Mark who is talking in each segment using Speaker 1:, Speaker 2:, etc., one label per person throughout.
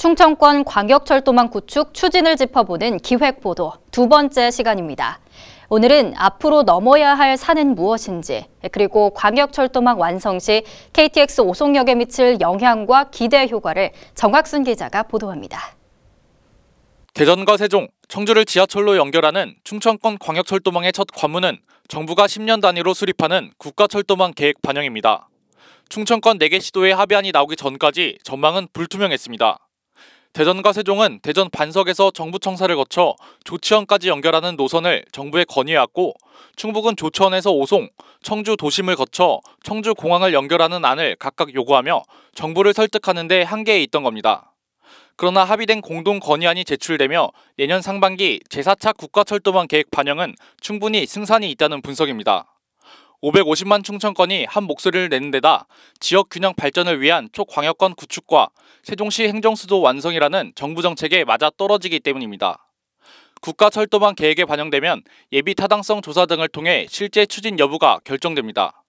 Speaker 1: 충청권 광역철도망 구축 추진을 짚어보는 기획보도 두 번째 시간입니다. 오늘은 앞으로 넘어야 할 산은 무엇인지, 그리고 광역철도망 완성 시 KTX 오송역에 미칠 영향과 기대 효과를 정학순 기자가 보도합니다.
Speaker 2: 대전과 세종, 청주를 지하철로 연결하는 충청권 광역철도망의 첫 관문은 정부가 10년 단위로 수립하는 국가철도망 계획 반영입니다. 충청권 4개 시도의 합의안이 나오기 전까지 전망은 불투명했습니다. 대전과 세종은 대전 반석에서 정부청사를 거쳐 조치원까지 연결하는 노선을 정부에 건의했고 충북은 조천에서 오송, 청주 도심을 거쳐 청주 공항을 연결하는 안을 각각 요구하며 정부를 설득하는 데 한계에 있던 겁니다. 그러나 합의된 공동 건의안이 제출되며 내년 상반기 제4차 국가철도망 계획 반영은 충분히 승산이 있다는 분석입니다. 550만 충청권이 한 목소리를 내는 데다 지역 균형 발전을 위한 초광역권 구축과 세종시 행정수도 완성이라는 정부 정책에 맞아 떨어지기 때문입니다. 국가 철도망 계획에 반영되면 예비 타당성 조사 등을 통해 실제 추진 여부가 결정됩니다.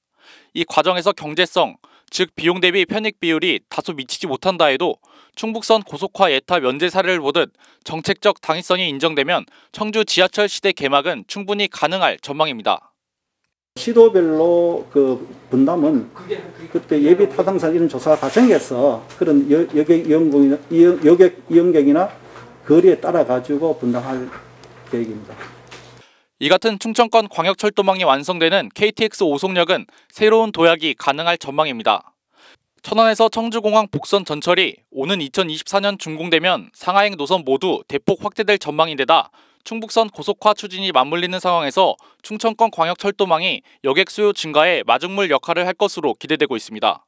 Speaker 2: 이 과정에서 경제성, 즉 비용 대비 편익 비율이 다소 미치지 못한다 해도 충북선 고속화 예타 면제 사례를 보듯 정책적 당위성이 인정되면 청주 지하철 시대 개막은 충분히 가능할 전망입니다.
Speaker 3: 시도별로 그 분담은 그때 예비 타당산 이런 조사 과정에서 그런 여, 여객 이용객이나, 여객 이용객이나 거리에 따라 가지고 분담할 계획입니다.
Speaker 2: 이 같은 충청권 광역철도망이 완성되는 KTX 오송역은 새로운 도약이 가능할 전망입니다. 천안에서 청주공항 복선 전철이 오는 2024년 준공되면 상하행 노선 모두 대폭 확대될 전망인데다 충북선 고속화 추진이 맞물리는 상황에서 충청권 광역철도망이 여객 수요 증가에 마중물 역할을 할 것으로 기대되고 있습니다.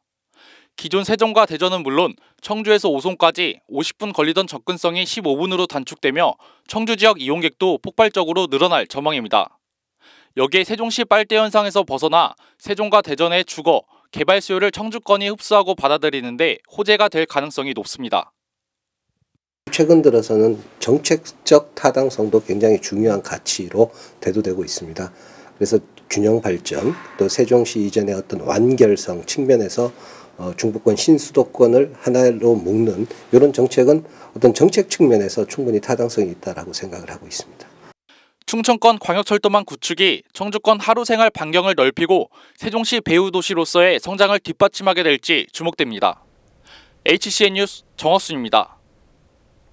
Speaker 2: 기존 세종과 대전은 물론 청주에서 오송까지 50분 걸리던 접근성이 15분으로 단축되며 청주 지역 이용객도 폭발적으로 늘어날 전망입니다. 여기에 세종시 빨대 현상에서 벗어나 세종과 대전의 주거, 개발 수요를 청주권이 흡수하고 받아들이는데 호재가 될 가능성이 높습니다.
Speaker 3: 최근 들어서는 정책적 타당성도 굉장히 중요한 가치로 대두되고 있습니다. 그래서 균형 발전 또 세종시 이전의 어떤 완결성 측면에서 어, 중부권 신수도권을 하나로 묶는 이런 정책은 어떤 정책 측면에서 충분히 타당성이 있다라고 생각을 하고 있습니다.
Speaker 2: 충청권 광역철도망 구축이 청주권 하루생활 반경을 넓히고 세종시 배우도시로서의 성장을 뒷받침하게 될지 주목됩니다. HCN 뉴스 정어순입니다.